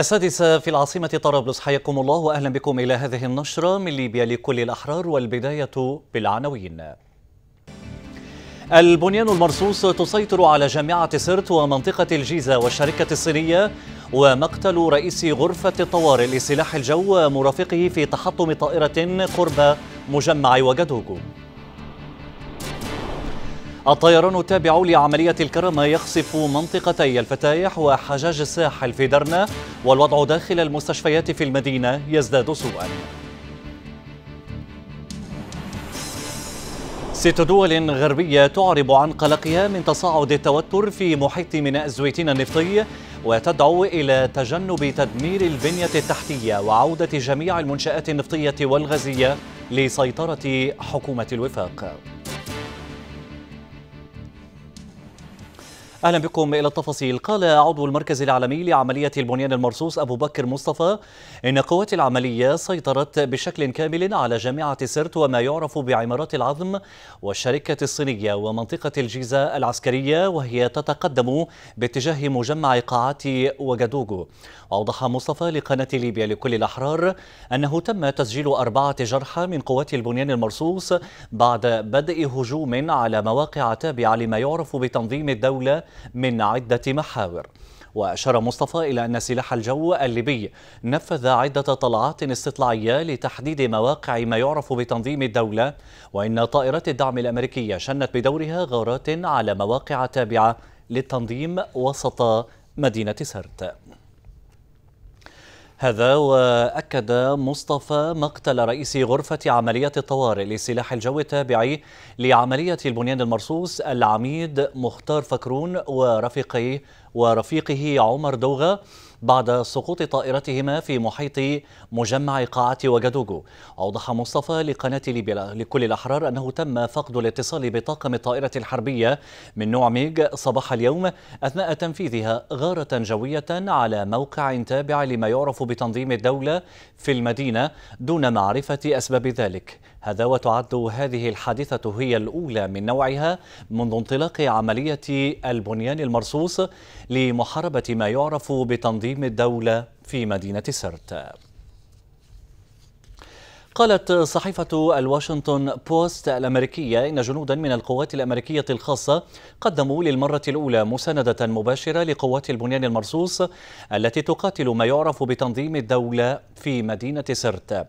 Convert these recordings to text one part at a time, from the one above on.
السادسة في العاصمة طرابلس حياكم الله وأهلا بكم إلى هذه النشرة من ليبيا لكل الأحرار والبداية بالعناوين البنيان المرصوص تسيطر على جامعة سرت ومنطقة الجيزة والشركة الصينية ومقتل رئيس غرفة الطوارئ لسلاح الجو ومرافقه في تحطم طائرة قرب مجمع وجدوجو الطيران التابع لعملية الكرمة يخصف منطقتي الفتايح وحجاج الساحل في درنا والوضع داخل المستشفيات في المدينة يزداد سوءاً ست دول غربية تعرب عن قلقها من تصاعد التوتر في محيط ميناء زويتين النفطي وتدعو إلى تجنب تدمير البنية التحتية وعودة جميع المنشآت النفطية والغازية لسيطرة حكومة الوفاق أهلا بكم إلى التفاصيل قال عضو المركز العالمي لعملية البنيان المرصوص أبو بكر مصطفى إن قوات العملية سيطرت بشكل كامل على جامعة سرت وما يعرف بعمارات العظم والشركة الصينية ومنطقة الجيزة العسكرية وهي تتقدم باتجاه مجمع قاعات وجادوغو وأوضح مصطفى لقناة ليبيا لكل الأحرار أنه تم تسجيل أربعة جرحى من قوات البنيان المرصوص بعد بدء هجوم على مواقع تابعة لما يعرف بتنظيم الدولة من عدة محاور وأشار مصطفى إلى أن سلاح الجو الليبي نفذ عدة طلعات استطلاعية لتحديد مواقع ما يعرف بتنظيم الدولة وإن طائرات الدعم الأمريكية شنت بدورها غارات على مواقع تابعة للتنظيم وسط مدينة سرت هذا وأكد مصطفى مقتل رئيس غرفة عملية الطوارئ لسلاح الجو التابع لعملية البنيان المرصوص العميد مختار فكرون ورفيقه ورفيقه عمر دوغا بعد سقوط طائرتهما في محيط مجمع قاعة وجدوجو أوضح مصطفى لقناة ليبيا لكل الأحرار أنه تم فقد الاتصال بطاقم الطائرة الحربية من نوع ميج صباح اليوم أثناء تنفيذها غارة جوية على موقع تابع لما يعرف بتنظيم الدولة في المدينة دون معرفة أسباب ذلك هذا وتعد هذه الحادثة هي الأولى من نوعها منذ انطلاق عملية البنيان المرصوص لمحاربة ما يعرف بتنظيم الدولة في مدينة سرت قالت صحيفة الواشنطن بوست الأمريكية إن جنودا من القوات الأمريكية الخاصة قدموا للمرة الأولى مساندة مباشرة لقوات البنيان المرصوص التي تقاتل ما يعرف بتنظيم الدولة في مدينة سرت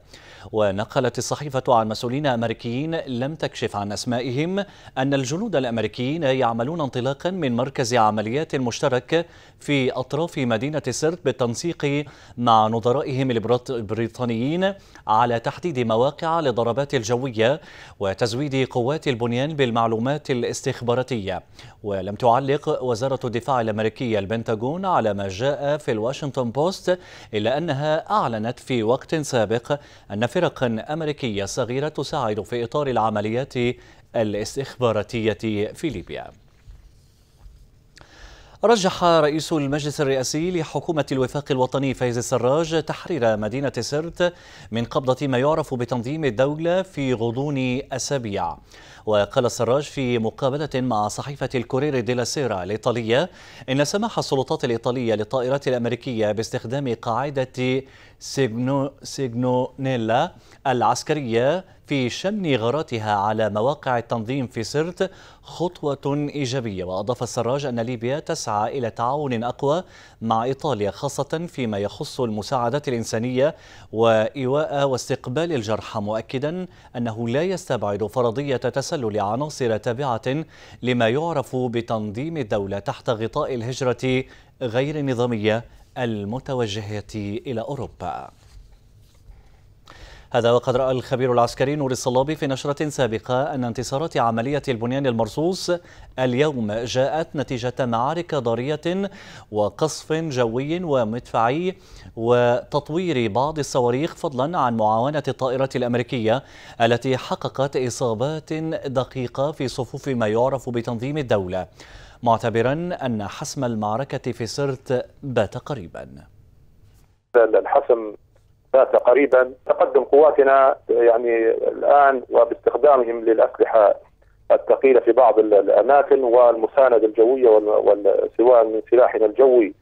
ونقلت الصحيفة عن مسؤولين أمريكيين لم تكشف عن أسمائهم أن الجنود الأمريكيين يعملون انطلاقا من مركز عمليات مشترك في أطراف مدينة سرت بالتنسيق مع نظرائهم البريطانيين على تحديد مواقع للضربات الجوية وتزويد قوات البنيان بالمعلومات الاستخباراتية ولم تعلق وزارة الدفاع الأمريكية البنتاغون على ما جاء في الواشنطن بوست إلا أنها أعلنت في وقت سابق أن فرقا أمريكية صغيرة تساعد في إطار العمليات الاستخباراتية في ليبيا رجح رئيس المجلس الرئاسي لحكومة الوفاق الوطني فايز السراج تحرير مدينة سرت من قبضة ما يعرف بتنظيم الدولة في غضون أسابيع وقال السراج في مقابلة مع صحيفة الكورير ديلا سيرا الإيطالية إن سماح السلطات الإيطالية للطائرات الأمريكية باستخدام قاعدة سيجنو سيجنونيلا العسكرية في شن غاراتها على مواقع التنظيم في سرت خطوة إيجابية وأضاف السراج أن ليبيا تسعى إلى تعاون أقوى مع إيطاليا خاصة فيما يخص المساعدات الإنسانية وإيواء واستقبال الجرحى مؤكدا أنه لا يستبعد فرضية تسلل عناصر تابعة لما يعرف بتنظيم الدولة تحت غطاء الهجرة غير النظامية المتوجهة إلى أوروبا هذا وقد رأى الخبير العسكري نور الصلابي في نشرة سابقة أن انتصارات عملية البنيان المرصوص اليوم جاءت نتيجة معارك ضارية وقصف جوي ومدفعي وتطوير بعض الصواريخ فضلا عن معاونة الطائرات الأمريكية التي حققت إصابات دقيقة في صفوف ما يعرف بتنظيم الدولة معتبرا أن حسم المعركة في سرت بات قريبا الحسم فات قريبا تقدم قواتنا يعني الان وباستخدامهم للاسلحه الثقيله في بعض الاماكن والمسانده الجويه سواء من سلاحنا الجوي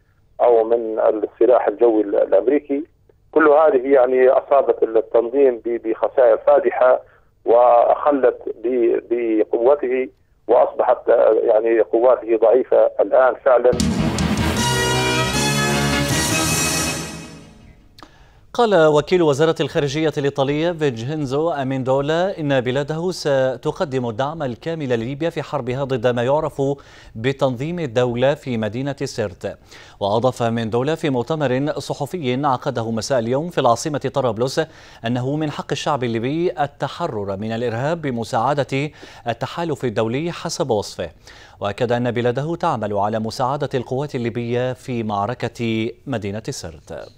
او من السلاح الجوي الامريكي كل هذه يعني اصابت التنظيم بخسائر فادحه واخلت بقوته واصبحت يعني قواته ضعيفه الان فعلا قال وكيل وزارة الخارجية الإيطالية فيجينزو أميندولا إن بلاده ستقدم الدعم الكامل لليبيا في حربها ضد ما يعرف بتنظيم الدولة في مدينة سرت وأضاف أميندولا في مؤتمر صحفي عقده مساء اليوم في العاصمة طرابلس أنه من حق الشعب الليبي التحرر من الإرهاب بمساعدة التحالف الدولي حسب وصفه وأكد أن بلاده تعمل على مساعدة القوات الليبية في معركة مدينة سرت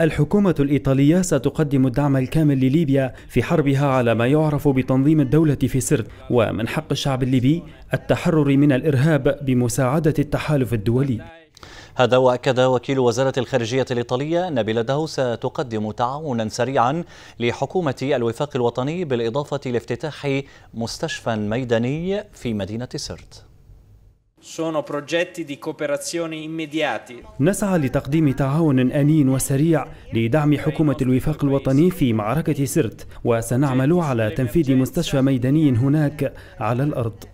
الحكومة الإيطالية ستقدم الدعم الكامل لليبيا في حربها على ما يعرف بتنظيم الدولة في سرت ومن حق الشعب الليبي التحرر من الإرهاب بمساعدة التحالف الدولي هذا وأكد وكيل وزارة الخارجية الإيطالية أن بلاده ستقدم تعاونا سريعا لحكومة الوفاق الوطني بالإضافة لافتتاح مستشفى ميداني في مدينة سرت نسعى لتقديم تعاون آني وسريع لدعم حكومة الوفاق الوطني في معركة سرت وسنعمل على تنفيذ مستشفى ميداني هناك على الأرض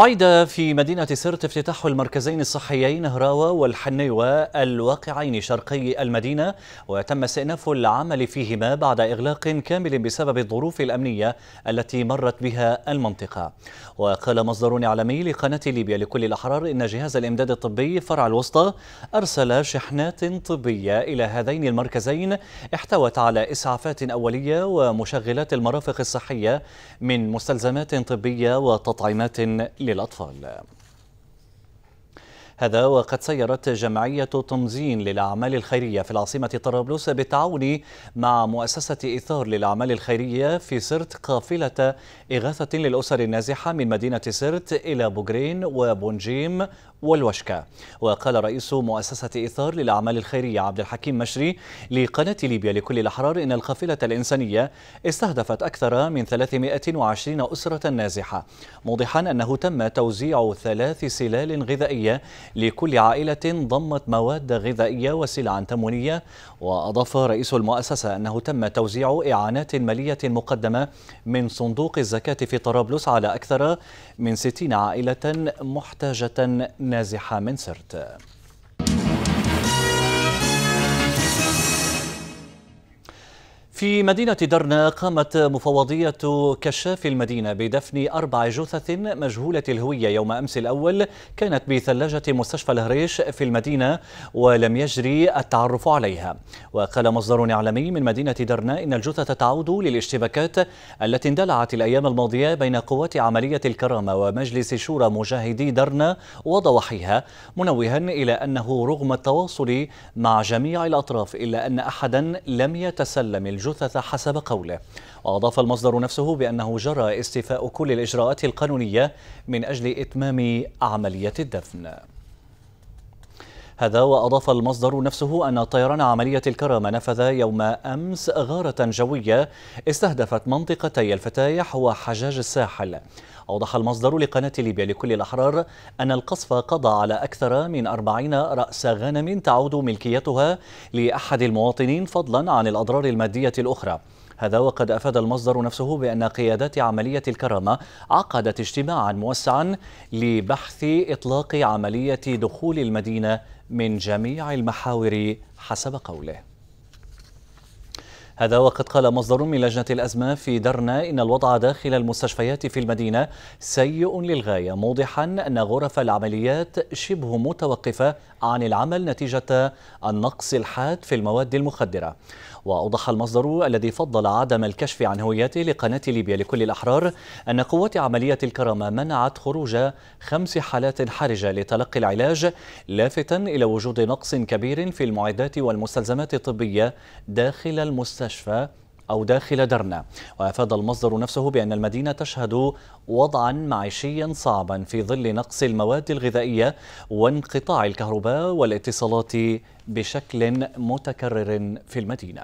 أعيد في مدينة سرت افتتاح المركزين الصحيين هراوة والحنيوة الواقعين شرقي المدينة وتم استئناف العمل فيهما بعد إغلاق كامل بسبب الظروف الأمنية التي مرت بها المنطقة وقال مصدر إعلامي لقناة ليبيا لكل الأحرار إن جهاز الإمداد الطبي فرع الوسطى أرسل شحنات طبية إلى هذين المركزين احتوت على إسعافات أولية ومشغلات المرافق الصحية من مستلزمات طبية وتطعيمات للأطفال هذا وقد سيرت جمعية تمزين للأعمال الخيرية في العاصمة طرابلس بالتعاون مع مؤسسة إيثار للأعمال الخيرية في سرت قافلة إغاثة للأسر النازحة من مدينة سرت إلى بوغرين وبونجيم والوشكة وقال رئيس مؤسسة إيثار للأعمال الخيرية عبد الحكيم مشري لقناة ليبيا لكل الأحرار إن القافلة الإنسانية استهدفت أكثر من 320 أسرة نازحة موضحا أنه تم توزيع ثلاث سلال غذائية لكل عائلة ضمت مواد غذائية وسلعا تموينية وأضاف رئيس المؤسسة أنه تم توزيع إعانات مالية مقدمة من صندوق الزكاة في طرابلس على أكثر من 60 عائلة محتاجة نازحة نازحة من سرت في مدينة درنا قامت مفوضية كشاف المدينة بدفن أربع جثث مجهولة الهوية يوم أمس الأول كانت بثلاجة مستشفى الهريش في المدينة ولم يجري التعرف عليها وقال مصدر إعلامي من مدينة درنا إن الجثث تعود للاشتباكات التي اندلعت الأيام الماضية بين قوات عملية الكرامة ومجلس شورى مجاهدي درنا وضواحيها منوها إلى أنه رغم التواصل مع جميع الأطراف إلا أن أحدا لم يتسلم الجثث الجثث حسب قوله وأضاف المصدر نفسه بأنه جرى استيفاء كل الإجراءات القانونية من أجل إتمام عملية الدفن هذا وأضاف المصدر نفسه أن طيران عملية الكرامة نفذ يوم أمس غارة جوية استهدفت منطقتي الفتايح وحجاج الساحل أوضح المصدر لقناة ليبيا لكل الأحرار أن القصف قضى على أكثر من 40 رأس غنم تعود ملكيتها لأحد المواطنين فضلا عن الأضرار المادية الأخرى هذا وقد أفاد المصدر نفسه بأن قيادات عملية الكرامة عقدت اجتماعا موسعا لبحث إطلاق عملية دخول المدينة من جميع المحاور حسب قوله هذا وقد قال مصدر من لجنة الأزمة في درنا إن الوضع داخل المستشفيات في المدينة سيء للغاية موضحا أن غرف العمليات شبه متوقفة عن العمل نتيجة النقص الحاد في المواد المخدرة وأوضح المصدر الذي فضل عدم الكشف عن هويته لقناة ليبيا لكل الأحرار أن قوات عملية الكرامة منعت خروج خمس حالات حرجة لتلقي العلاج لافتا إلى وجود نقص كبير في المعدات والمستلزمات الطبية داخل المستشفيات المستشفى أو داخل درنا وأفاد المصدر نفسه بأن المدينة تشهد وضعا معيشيا صعبا في ظل نقص المواد الغذائية وانقطاع الكهرباء والاتصالات بشكل متكرر في المدينة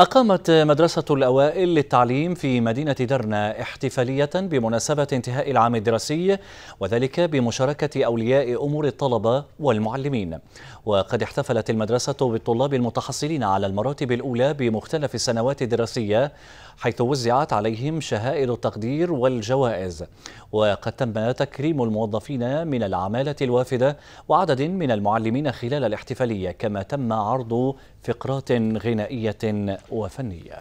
أقامت مدرسة الأوائل للتعليم في مدينة درنا احتفالية بمناسبة انتهاء العام الدراسي وذلك بمشاركة أولياء أمور الطلبة والمعلمين وقد احتفلت المدرسة بالطلاب المتحصلين على المراتب الأولى بمختلف السنوات الدراسية حيث وزعت عليهم شهائد التقدير والجوائز وقد تم تكريم الموظفين من العمالة الوافدة وعدد من المعلمين خلال الاحتفالية كما تم عرض فقرات غنائية وفنية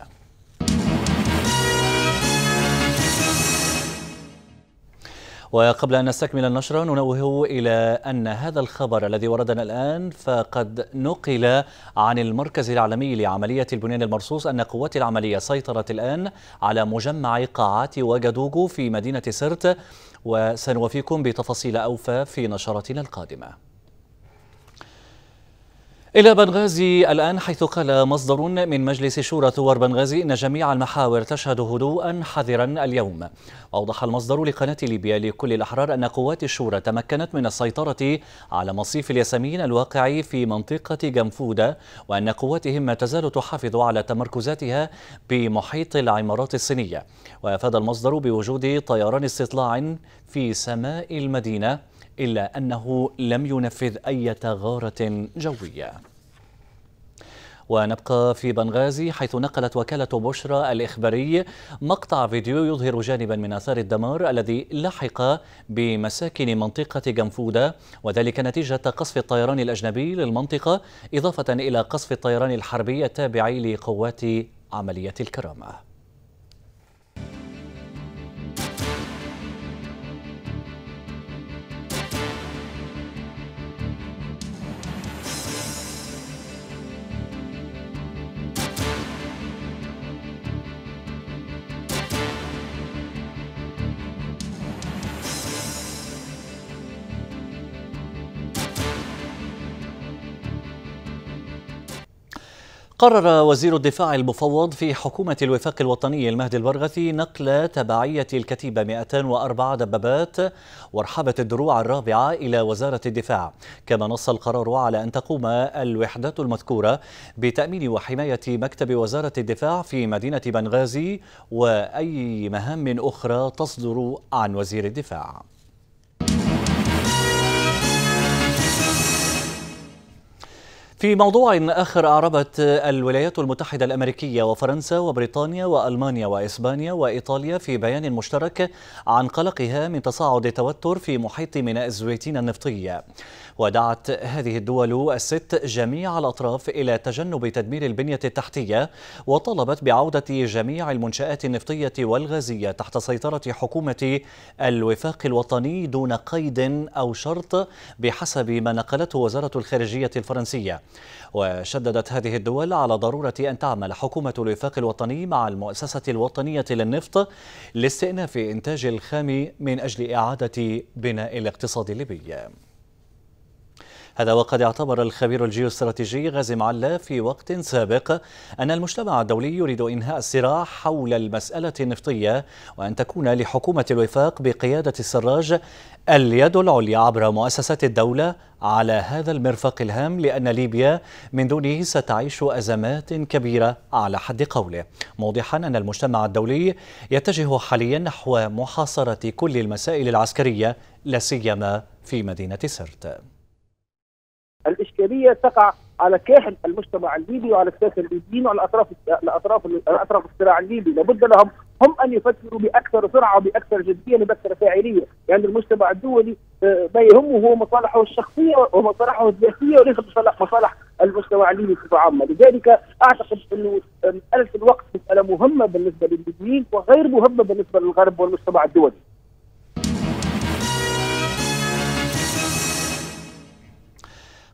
وقبل أن نستكمل النشرة ننوه إلى أن هذا الخبر الذي وردنا الآن فقد نقل عن المركز العالمي لعملية البنيان المرصوص أن قوات العملية سيطرت الآن على مجمع قاعات وجدوجو في مدينة سرت وسنوفيكم بتفاصيل أوفى في نشرتنا القادمة إلى بنغازي الآن حيث قال مصدر من مجلس شورى ثوار بنغازي إن جميع المحاور تشهد هدوءا حذرا اليوم أوضح المصدر لقناة ليبيا لكل الأحرار أن قوات الشورى تمكنت من السيطرة على مصيف الياسمين الواقع في منطقة جنفودة وأن قواتهم ما تزال تحافظ على تمركزاتها بمحيط العمارات الصينية وأفاد المصدر بوجود طيران استطلاع في سماء المدينة إلا أنه لم ينفذ أي غارة جوية ونبقى في بنغازي حيث نقلت وكالة بشرى الإخباري مقطع فيديو يظهر جانبا من آثار الدمار الذي لحق بمساكن منطقة جنفودة وذلك نتيجة قصف الطيران الأجنبي للمنطقة إضافة إلى قصف الطيران الحربي التابع لقوات عملية الكرامة قرر وزير الدفاع المفوض في حكومة الوفاق الوطني المهدي البرغثي نقل تبعية الكتيبة 204 دبابات ورحبت الدروع الرابعة إلى وزارة الدفاع كما نص القرار على أن تقوم الوحدة المذكورة بتأمين وحماية مكتب وزارة الدفاع في مدينة بنغازي وأي مهام أخرى تصدر عن وزير الدفاع في موضوع آخر أعربت الولايات المتحدة الأمريكية وفرنسا وبريطانيا وألمانيا وإسبانيا وإيطاليا في بيان مشترك عن قلقها من تصاعد التوتر في محيط ميناء الزويتين النفطية ودعت هذه الدول الست جميع الأطراف إلى تجنب تدمير البنية التحتية وطلبت بعودة جميع المنشآت النفطية والغازية تحت سيطرة حكومة الوفاق الوطني دون قيد أو شرط بحسب ما نقلته وزارة الخارجية الفرنسية وشددت هذه الدول على ضرورة أن تعمل حكومة الوفاق الوطني مع المؤسسة الوطنية للنفط لاستئناف إنتاج الخام من أجل إعادة بناء الاقتصاد الليبي هذا وقد اعتبر الخبير الجيوستراتيجي غازي معلا في وقت سابق أن المجتمع الدولي يريد إنهاء الصراع حول المسألة النفطية وأن تكون لحكومة الوفاق بقيادة السراج اليد العليا عبر مؤسسات الدولة على هذا المرفق الهام لأن ليبيا من دونه ستعيش أزمات كبيرة على حد قوله موضحا أن المجتمع الدولي يتجه حاليا نحو محاصرة كل المسائل العسكرية لا سيما في مدينة سرت الاسلاميه تقع على كاحل المجتمع الليبي وعلى الساسه الليبيين وعلى اطراف الاطراف الاطراف الصراع الليبي لابد لهم هم ان يفكروا باكثر سرعه وباكثر جديه وباكثر فاعليه لان يعني المجتمع الدولي ما آه، يهمه هو مصالحه الشخصيه ومصالحه الذاتيه وليس مصالح المجتمع الليبي بصفه عامه، لذلك اعتقد انه مساله الوقت مساله مهمه بالنسبه للليبيين وغير مهمه بالنسبه للغرب والمجتمع الدولي.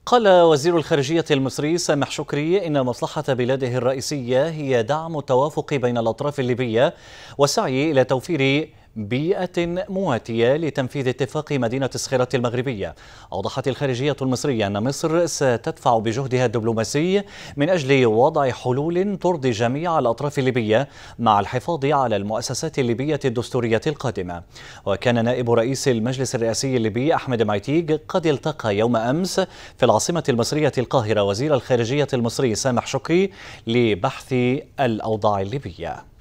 قال وزير الخارجية المصري سامح شكري إن مصلحة بلاده الرئيسية هي دعم التوافق بين الأطراف الليبية والسعي إلى توفير بيئة مواتية لتنفيذ اتفاق مدينة الصخيرة المغربية أوضحت الخارجية المصرية أن مصر ستدفع بجهدها الدبلوماسي من أجل وضع حلول ترضي جميع الأطراف الليبية مع الحفاظ على المؤسسات الليبية الدستورية القادمة وكان نائب رئيس المجلس الرئاسي الليبي أحمد مايتيغ قد التقى يوم أمس في العاصمة المصرية القاهرة وزير الخارجية المصري سامح شكري لبحث الأوضاع الليبية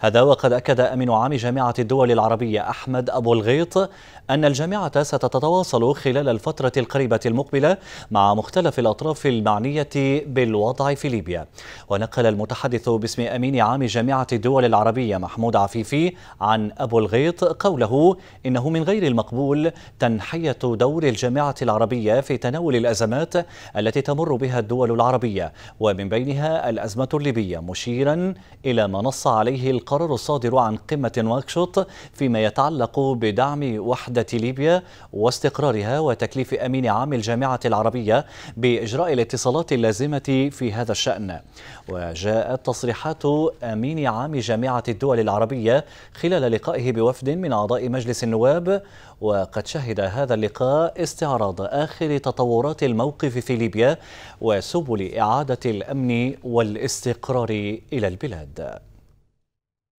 هذا وقد أكد أمين عام جامعة الدول العربية أحمد أبو الغيط أن الجامعة ستتواصل خلال الفترة القريبة المقبلة مع مختلف الأطراف المعنية بالوضع في ليبيا ونقل المتحدث باسم أمين عام جامعة الدول العربية محمود عفيفي عن أبو الغيط قوله إنه من غير المقبول تنحية دور الجامعة العربية في تناول الأزمات التي تمر بها الدول العربية ومن بينها الأزمة الليبية مشيرا إلى ما نص عليه القرار الصادر عن قمة نواكشوط فيما يتعلق بدعم وحدة وحدة ليبيا واستقرارها وتكليف أمين عام الجامعة العربية بإجراء الاتصالات اللازمة في هذا الشأن وجاءت تصريحات أمين عام جامعة الدول العربية خلال لقائه بوفد من أعضاء مجلس النواب وقد شهد هذا اللقاء استعراض آخر تطورات الموقف في ليبيا وسبل إعادة الأمن والاستقرار إلى البلاد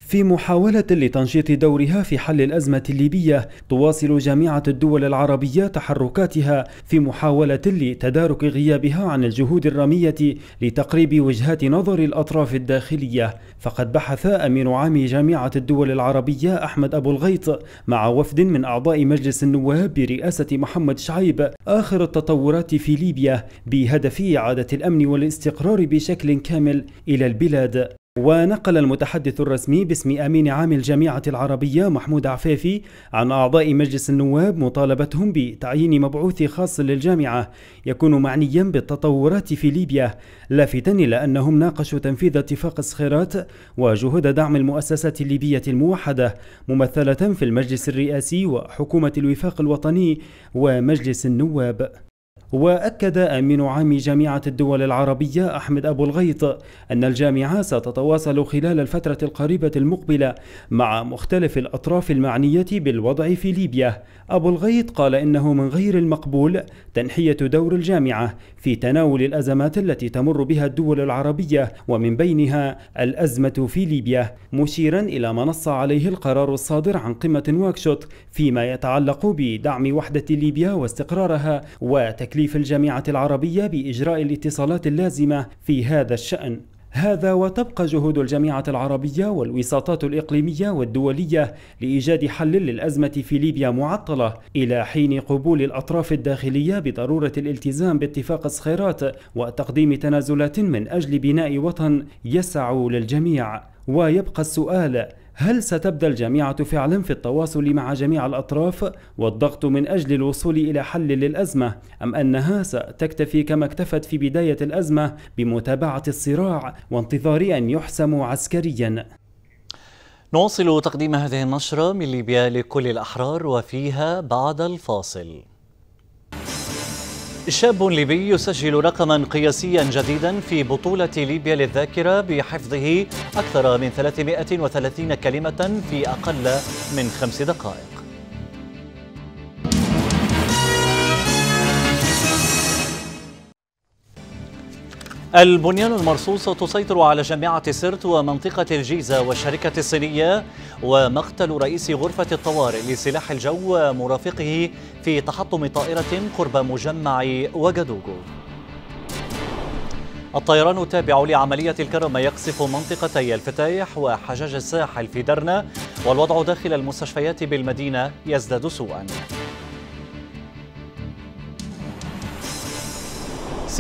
في محاولة لتنشيط دورها في حل الأزمة الليبية تواصل جامعة الدول العربية تحركاتها في محاولة لتدارك غيابها عن الجهود الرامية لتقريب وجهات نظر الأطراف الداخلية فقد بحث أمين عام جامعة الدول العربية أحمد أبو الغيط مع وفد من أعضاء مجلس النواب برئاسة محمد شعيب آخر التطورات في ليبيا بهدف إعادة الأمن والاستقرار بشكل كامل إلى البلاد ونقل المتحدث الرسمي باسم أمين عام الجامعة العربية محمود عفافي عن أعضاء مجلس النواب مطالبتهم بتعيين مبعوث خاص للجامعة يكون معنيا بالتطورات في ليبيا لافتا إلى أنهم ناقشوا تنفيذ اتفاق الصخيرات وجهود دعم المؤسسات الليبية الموحدة ممثلة في المجلس الرئاسي وحكومة الوفاق الوطني ومجلس النواب وأكد أمين عام جامعة الدول العربية أحمد أبو الغيط أن الجامعة ستتواصل خلال الفترة القريبة المقبلة مع مختلف الأطراف المعنية بالوضع في ليبيا أبو الغيط قال إنه من غير المقبول تنحية دور الجامعة في تناول الأزمات التي تمر بها الدول العربية ومن بينها الأزمة في ليبيا مشيرا إلى ما نص عليه القرار الصادر عن قمة واكشوت فيما يتعلق بدعم وحدة ليبيا واستقرارها وتكليف تكليف الجامعة العربية بإجراء الاتصالات اللازمة في هذا الشأن هذا وتبقى جهود الجامعة العربية والوساطات الإقليمية والدولية لإيجاد حل للأزمة في ليبيا معطلة إلى حين قبول الأطراف الداخلية بضرورة الالتزام باتفاق صخيرات وتقديم تنازلات من أجل بناء وطن يسع للجميع ويبقى السؤال هل ستبدأ الجامعة فعلا في التواصل مع جميع الأطراف والضغط من أجل الوصول إلى حل للأزمة أم أنها ستكتفي كما اكتفت في بداية الأزمة بمتابعة الصراع وانتظار أن يحسم عسكريا نواصل تقديم هذه النشرة من ليبيا لكل الأحرار وفيها بعد الفاصل شاب ليبي يسجل رقما قياسيا جديدا في بطولة ليبيا للذاكرة بحفظه أكثر من 330 كلمة في أقل من خمس دقائق البنيان المرصوص تسيطر على جامعة سرت ومنطقة الجيزة والشركة الصينية ومقتل رئيس غرفة الطوارئ لسلاح الجو ومرافقه في تحطم طائرة قرب مجمع وجدوغو الطيران التابع لعملية الكرم يقصف منطقتي الفتايح وحجاج الساحل في درنا والوضع داخل المستشفيات بالمدينة يزداد سوءاً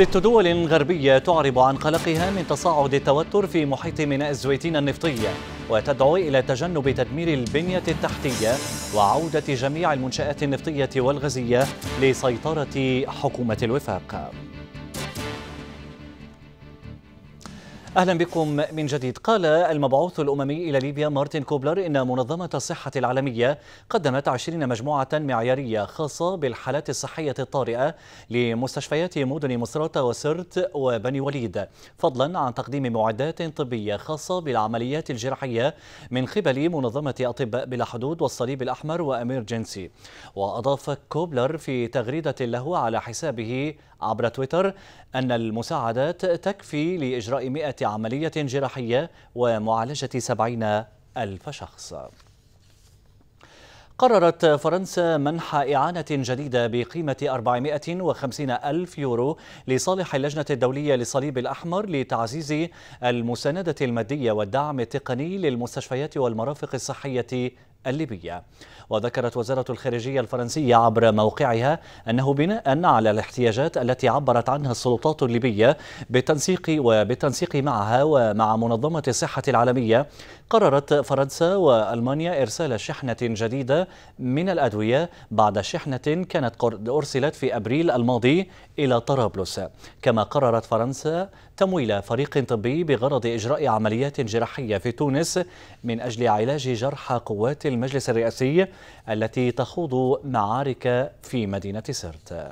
ست دول غربية تعرب عن قلقها من تصاعد التوتر في محيط ميناء الزويتين النفطية وتدعو إلى تجنب تدمير البنية التحتية وعودة جميع المنشآت النفطية والغازية لسيطرة حكومة الوفاق أهلا بكم من جديد قال المبعوث الأممي إلى ليبيا مارتن كوبلر إن منظمة الصحة العالمية قدمت عشرين مجموعة معيارية خاصة بالحالات الصحية الطارئة لمستشفيات مدن مصراتة وسرت وبني وليد فضلا عن تقديم معدات طبية خاصة بالعمليات الجراحية من قبل منظمة أطباء بلا حدود والصليب الأحمر وأميرجنسي وأضاف كوبلر في تغريدة له على حسابه عبر تويتر أن المساعدات تكفي لإجراء 100 عملية جراحية ومعالجة 70 ألف شخص قررت فرنسا منح إعانة جديدة بقيمة 450 ألف يورو لصالح اللجنة الدولية للصليب الأحمر لتعزيز المساندة المادية والدعم التقني للمستشفيات والمرافق الصحية الليبية وذكرت وزارة الخارجية الفرنسية عبر موقعها أنه بناء على الاحتياجات التي عبرت عنها السلطات الليبية بالتنسيق وبالتنسيق معها ومع منظمة الصحة العالمية قررت فرنسا وألمانيا إرسال شحنة جديدة من الأدوية بعد شحنة كانت أرسلت في أبريل الماضي إلى طرابلس كما قررت فرنسا تمويل فريق طبي بغرض إجراء عمليات جراحية في تونس من أجل علاج جرحى قوات المجلس الرئاسي التي تخوض معارك في مدينة سرت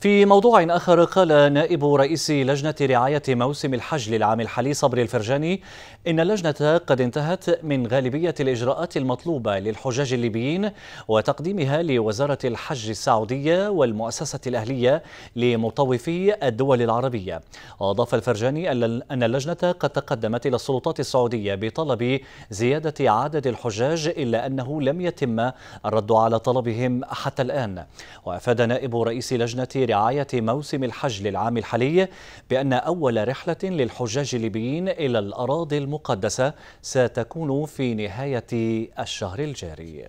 في موضوع آخر قال نائب رئيس لجنة رعاية موسم الحج للعام الحالي صبري الفرجاني إن اللجنة قد انتهت من غالبية الإجراءات المطلوبة للحجاج الليبيين وتقديمها لوزارة الحج السعودية والمؤسسة الأهلية لمطوفي الدول العربية وأضاف الفرجاني أن اللجنة قد تقدمت إلى السلطات السعودية بطلب زيادة عدد الحجاج إلا أنه لم يتم الرد على طلبهم حتى الآن وأفاد نائب رئيس لجنة برعاية موسم الحج للعام الحالي بأن أول رحلة للحجاج الليبيين إلى الأراضي المقدسة ستكون في نهاية الشهر الجاري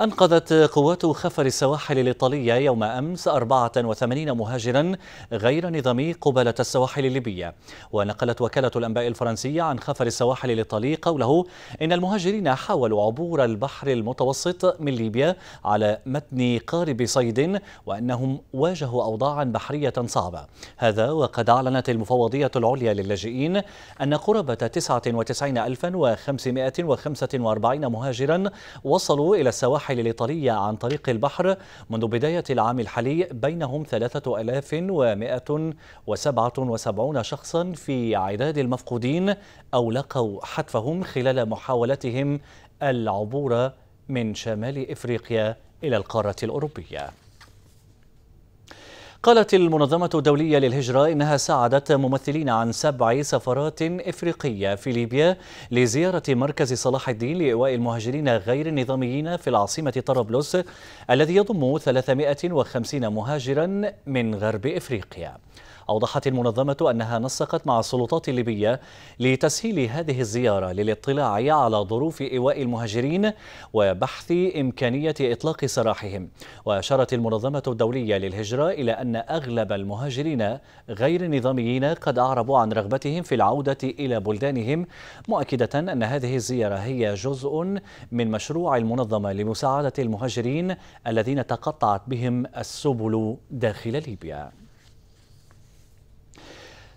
أنقذت قوات خفر السواحل الإيطالية يوم أمس 84 مهاجرا غير نظامي قبالة السواحل الليبية ونقلت وكالة الأنباء الفرنسية عن خفر السواحل الإيطالي قوله إن المهاجرين حاولوا عبور البحر المتوسط من ليبيا على متن قارب صيد وأنهم واجهوا أوضاعا بحرية صعبة هذا وقد أعلنت المفوضية العليا للاجئين أن قرابة 99545 مهاجرا وصلوا إلى السواحل الساحل الإيطالية عن طريق البحر منذ بداية العام الحالي بينهم 3177 شخصا في عداد المفقودين أو لقوا حتفهم خلال محاولتهم العبور من شمال إفريقيا إلى القارة الأوروبية قالت المنظمة الدولية للهجرة إنها ساعدت ممثلين عن سبع سفرات إفريقية في ليبيا لزيارة مركز صلاح الدين لإيواء المهاجرين غير النظاميين في العاصمة طرابلس الذي يضم 350 مهاجرا من غرب إفريقيا أوضحت المنظمة أنها نسقت مع السلطات الليبية لتسهيل هذه الزيارة للاطلاع على ظروف إيواء المهاجرين وبحث إمكانية إطلاق سراحهم وأشارت المنظمة الدولية للهجرة إلى أن أغلب المهاجرين غير النظاميين قد أعربوا عن رغبتهم في العودة إلى بلدانهم مؤكدة أن هذه الزيارة هي جزء من مشروع المنظمة لمساعدة المهاجرين الذين تقطعت بهم السبل داخل ليبيا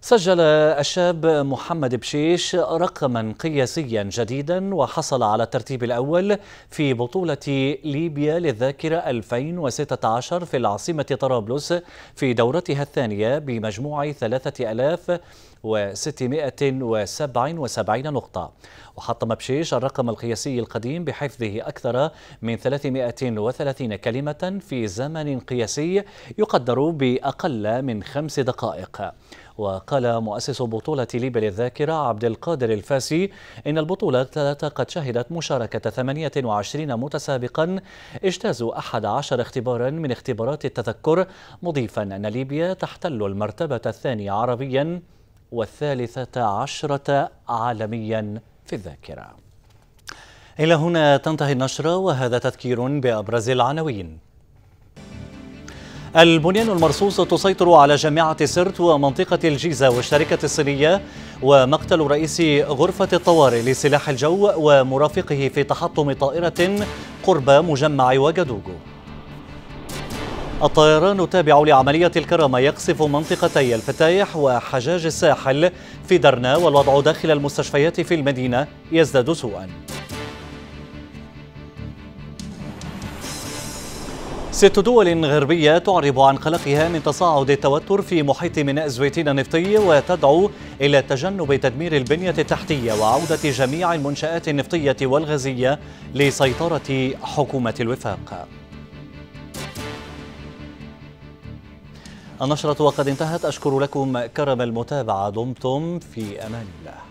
سجل الشاب محمد بشيش رقما قياسيا جديدا وحصل على الترتيب الأول في بطولة ليبيا للذاكرة 2016 في العاصمة طرابلس في دورتها الثانية بمجموع 3677 نقطة وحطم بشيش الرقم القياسي القديم بحفظه أكثر من 330 كلمة في زمن قياسي يقدر بأقل من خمس دقائق وقال مؤسس بطولة ليبيا للذاكرة عبد القادر الفاسي إن البطولة قد شهدت مشاركة 28 متسابقا اجتازوا 11 اختبارا من اختبارات التذكر مضيفا أن ليبيا تحتل المرتبة الثانية عربيا والثالثة عشرة عالميا في الذاكرة إلى هنا تنتهي النشرة وهذا تذكير بأبرز العناوين البنيان المرصوص تسيطر على جامعة سرت ومنطقة الجيزة والشركة الصينية ومقتل رئيس غرفة الطوارئ لسلاح الجو ومرافقه في تحطم طائرة قرب مجمع وجدوجو الطيران التابع لعملية الكرامة يقصف منطقتي الفتايح وحجاج الساحل في درنا والوضع داخل المستشفيات في المدينة يزداد سوءاً ست دول غربية تعرب عن قلقها من تصاعد التوتر في محيط ميناء زويتين النفطي وتدعو إلى تجنب تدمير البنية التحتية وعودة جميع المنشآت النفطية والغازية لسيطرة حكومة الوفاق النشرة وقد انتهت أشكر لكم كرم المتابعة دمتم في أمان الله